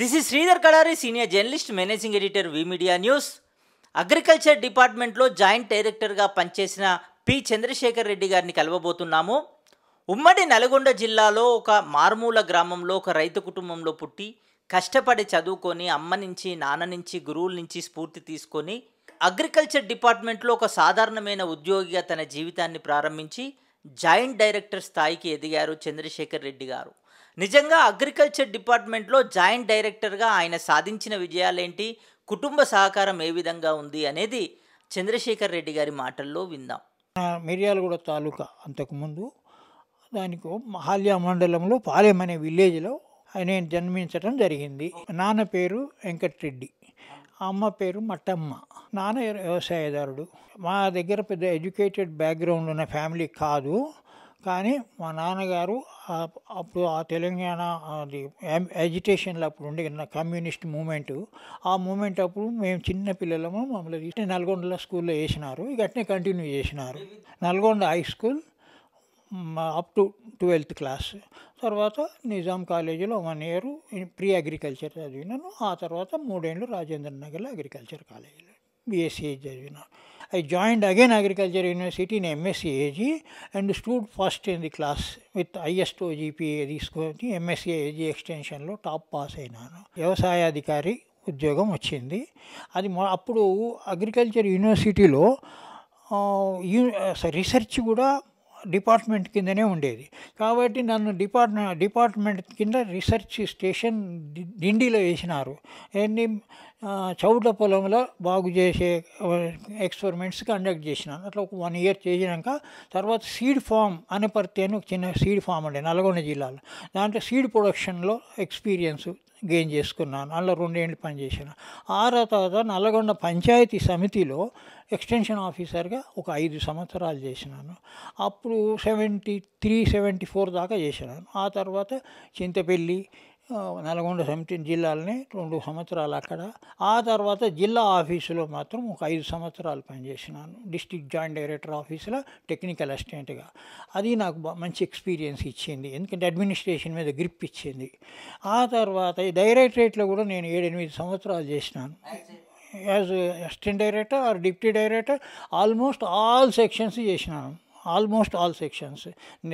this is Sridhar Kadari senior journalist managing editor V media news agriculture డిపార్ట్మెంట్లో joint డైరెక్టర్గా పనిచేసిన P Chandrasekhar Reddy గారిని కలవబోతున్నాము ఉమ్మడి నల్గొండ జిల్లాలో ఒక మారుమూల గ్రామంలో ఒక రైతు కుటుంబంలో పుట్టి కష్టపడి చదువుకొని అమ్మ నుంచి నాన్న నుంచి గురువుల నుంచి స్ఫూర్తి తీసుకొని అగ్రికల్చర్ డిపార్ట్మెంట్లో ఒక సాధారణమైన ఉద్యోగిగా తన జీవితాన్ని ప్రారంభించి జాయింట్ డైరెక్టర్ స్థాయికి ఎదిగారు చంద్రశేఖర్ రెడ్డి గారు నిజంగా అగ్రికల్చర్ డిపార్ట్మెంట్లో జాయింట్ డైరెక్టర్గా ఆయన సాధించిన విజయాలేంటి కుటుంబ సహకారం ఏ విధంగా ఉంది అనేది చంద్రశేఖర్ రెడ్డి గారి మాటల్లో విందాం మిర్యాలగూడ తాలూకా అంతకుముందు దానికి మహాల్యా మండలంలో పాలెం అనే విలేజ్లో ఆయన జన్మించడం జరిగింది నాన్న పేరు వెంకట్రెడ్డి అమ్మ పేరు మట్టమ్మ నాన్న వ్యవసాయదారుడు మా దగ్గర పెద్ద ఎడ్యుకేటెడ్ బ్యాక్గ్రౌండ్ ఉన్న ఫ్యామిలీ కాదు కానీ మా నాన్నగారు అప్పుడు ఆ తెలంగాణ అది ఎజిటేషన్లో అప్పుడు ఉండే కమ్యూనిస్ట్ మూమెంట్ ఆ మూమెంట్ అప్పుడు మేము చిన్న పిల్లలము మమ్మల్ని నల్గొండలో స్కూల్లో వేసినారు ఇక అట్నే కంటిన్యూ చేసినారు Nalgonda high school up to twelfth class తర్వాత నిజాం కాలేజీలో వన్ ఇయర్ ప్రీ అగ్రికల్చర్ చదివినాను ఆ తర్వాత మూడేళ్ళు రాజేంద్ర నగర్లో అగ్రికల్చర్ కాలేజీలో బీఎస్సీ చదివినాను I joined again agriculture university in MSc and stood first in the class with ఐఎస్టో జీపీఏ తీసుకొని ఎంఎస్సీ ఎక్స్టెన్షన్లో టాప్ పాస్ అయినాను వ్యవసాయాధికారి ఉద్యోగం వచ్చింది అది అప్పుడు అగ్రికల్చర్ యూనివర్సిటీలో రీసెర్చ్ కూడా డిపార్ట్మెంట్ కిందనే ఉండేది కాబట్టి నన్ను డిపార్ట్మెంట్ డిపార్ట్మెంట్ కింద రీసెర్చ్ స్టేషన్ దిండిలో వేసినారు ఏంటి చౌట్ల పొలంలో బాగు చేసే ఎక్స్పెరిమెంట్స్ కండక్ట్ చేసినాను అట్లా ఒక వన్ ఇయర్ చేసినాక తర్వాత సీడ్ ఫామ్ అనే పరితే అని ఒక చిన్న సీడ్ ఫామ్ ఉండే నల్గొండ జిల్లాలో దాంట్లో సీడ్ ప్రొడక్షన్లో ఎక్స్పీరియన్స్ గెయిన్ చేసుకున్నాను అందులో రెండేళ్ళు పనిచేసాను ఆ తర్వాత నల్గొండ పంచాయతీ సమితిలో ఎక్స్టెన్షన్ ఆఫీసర్గా ఒక ఐదు సంవత్సరాలు చేసినాను అప్పుడు సెవెంటీ త్రీ సెవెంటీ ఫోర్ దాకా చేసినాను ఆ తర్వాత చింతపల్లి నల్గొండ సమితి జిల్లాలని రెండు సంవత్సరాలు అక్కడ ఆ తర్వాత జిల్లా ఆఫీసులో మాత్రం ఒక ఐదు సంవత్సరాలు పనిచేసినాను డిస్టిక్ జాయింట్ డైరెక్టర్ ఆఫీసులో టెక్నికల్ అసిస్టెంట్గా అది నాకు మంచి ఎక్స్పీరియన్స్ ఇచ్చింది ఎందుకంటే అడ్మినిస్ట్రేషన్ మీద గ్రిప్ ఇచ్చింది ఆ తర్వాత డైరెక్టరేట్లో కూడా నేను ఏడెనిమిది సంవత్సరాలు చేసినాను as assistant director or deputy director almost all sections చేసినాను almost all sections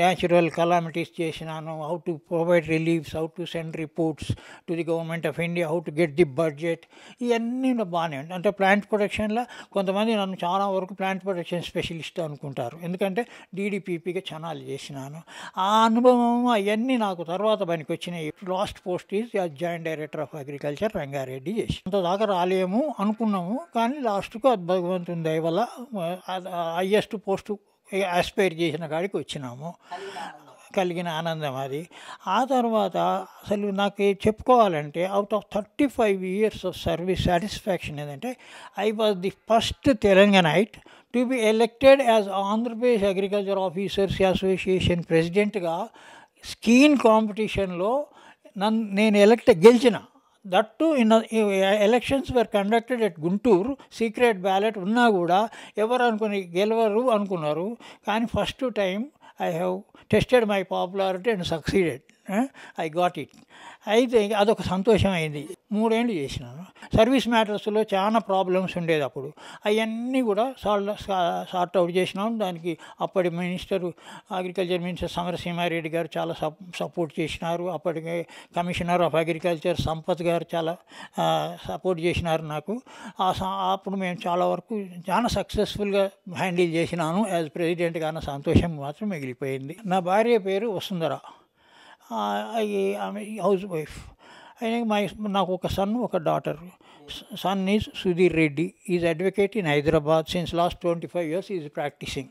natural calamities చేసినాను how to provide reliefs how to send reports to the government of India how to get the budget ఇవన్నీ బాగానే ఉంటాయి అంటే plant ప్రొటెక్షన్లో కొంతమంది నన్ను చాలా వరకు ప్లాంట్ ప్రొటెక్షన్ స్పెషలిస్ట్ అనుకుంటారు ఎందుకంటే డీడీపీపీగా చనాలు చేసినాను ఆ అనుభవం అవన్నీ నాకు తర్వాత పనికి వచ్చినాయి last post is joint director of agriculture Rangareddy చేసి దాకా రాలేము అనుకున్నాము కానీ లాస్ట్కు భగవంతుని దయవల్ల వల్ల హయ్యెస్ట్ పోస్టు ఆస్పైర్ చేసిన కాడికి వచ్చినాము కలిగిన ఆనందం అది ఆ తర్వాత అసలు నాకు చెప్పుకోవాలంటే out of thirty five years of service satisfaction ఏంటంటే I was the first Telangana to be elected as Andhra Pradesh agriculture officers association ప్రెసిడెంట్గా స్కీన్ కాంపిటీషన్లో నన్ను నేను ఎలక్ట్ గెలిచిన that to in elections were conducted at Guntur secret ballot ఉన్నా కూడా ఎవరు అనుకుని గెలవరు అనుకున్నారు కానీ first time I have tested my popularity and succeeded I got it అయితే అదొక సంతోషం అయింది మూడేళ్ళు చేసినాను సర్వీస్ మ్యాటర్స్లో చాలా ప్రాబ్లమ్స్ ఉండేది అప్పుడు అవన్నీ కూడా సాల్వ్ సార్ట్ అవుట్ చేసినాం దానికి అప్పటి మినిస్టర్ అగ్రికల్చర్ మినిస్టర్ సమరసింహారెడ్డి గారు చాలా సపోర్ట్ చేసినారు అప్పటి కమిషనర్ ఆఫ్ అగ్రికల్చర్ సంపత్ గారు చాలా సపోర్ట్ చేసినారు నాకు అప్పుడు మేము చాలా వరకు చాలా సక్సెస్ఫుల్గా హ్యాండిల్ చేసినాను యాజ్ ప్రెసిడెంట్గా అన్న సంతోషం మాత్రం మిగిలిపోయింది నా భార్య పేరు వసుంధర ఆమె హౌస్ వైఫ్ I my నాకు ఒక సన్ ఒక daughter son is Sudheer Reddy is advocate in Hyderabad since last twenty five years is practising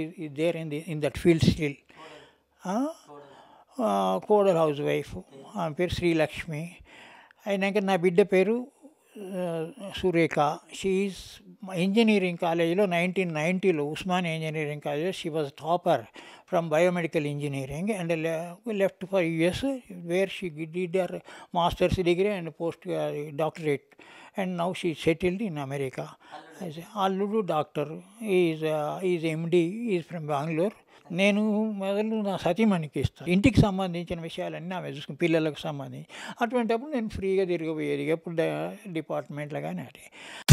is there in the in that field still కోడల్ హౌస్ వైఫ్ ఆమె పేరు శ్రీలక్ష్మి అయినాక నా బిడ్డ పేరు సురేఖ షీఈస్ ఇంజనీరింగ్ కాలేజీలో నైన్టీన్ నైంటీలో Osman engineering college she was topper from biomedical engineering and left for US where she did masters degree and post doctorate and now she settled in America already doctor is is MD is from Bengaluru నేను మొదలు నా సతీమణికి ఇస్తాను ఇంటికి సంబంధించిన విషయాలన్నీ ఆమె చూసుకుని పిల్లలకు సంబంధించి అటువంటిప్పుడు నేను ఫ్రీగా తిరిగిపోయేది ఎప్పుడు డిపార్ట్మెంట్లో కానీ అది